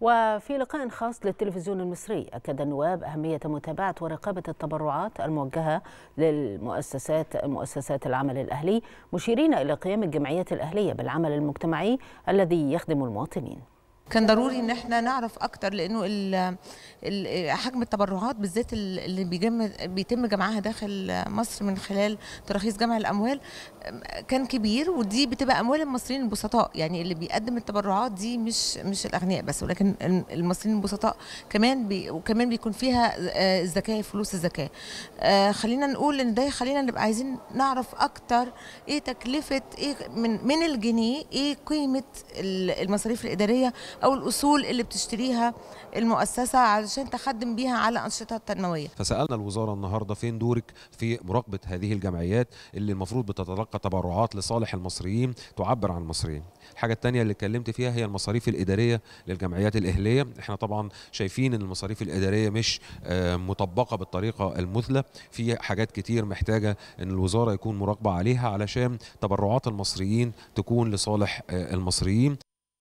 وفي لقاء خاص للتلفزيون المصري أكد النواب أهمية متابعة ورقابة التبرعات الموجهة للمؤسسات مؤسسات العمل الأهلي مشيرين إلى قيام الجمعيات الأهلية بالعمل المجتمعي الذي يخدم المواطنين كان ضروري ان احنا نعرف اكتر لانه حجم التبرعات بالذات اللي بيجم بيتم جمعها داخل مصر من خلال تراخيص جمع الاموال كان كبير ودي بتبقى اموال المصريين البسطاء يعني اللي بيقدم التبرعات دي مش مش الاغنياء بس ولكن المصريين البسطاء كمان بي وكمان بيكون فيها الزكاه فلوس الزكاه خلينا نقول ان ده خلينا نبقى عايزين نعرف اكتر ايه تكلفه ايه من من الجنيه ايه قيمه المصاريف الاداريه او الاصول اللي بتشتريها المؤسسه علشان تخدم بيها على انشطتها التنمويه. فسالنا الوزاره النهارده فين دورك في مراقبه هذه الجمعيات اللي المفروض بتتلقى تبرعات لصالح المصريين تعبر عن المصريين. الحاجه الثانيه اللي اتكلمت فيها هي المصاريف الاداريه للجمعيات الاهليه، احنا طبعا شايفين ان المصاريف الاداريه مش آه، مطبقه بالطريقه المثلى، في حاجات كتير محتاجه ان الوزاره يكون مراقبه عليها علشان تبرعات المصريين تكون لصالح آه، المصريين